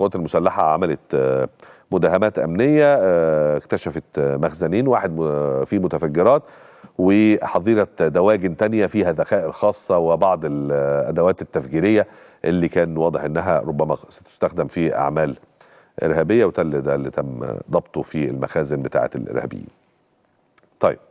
القوات المسلحه عملت آه، مداهمات امنيه آه، اكتشفت آه، مخزنين واحد فيه متفجرات وحظيره دواجن تانية فيها ذخائر خاصه وبعض الادوات التفجيريه اللي كان واضح انها ربما ستستخدم في اعمال ارهابيه وتل ده اللي تم ضبطه في المخازن بتاعه الارهابيين. طيب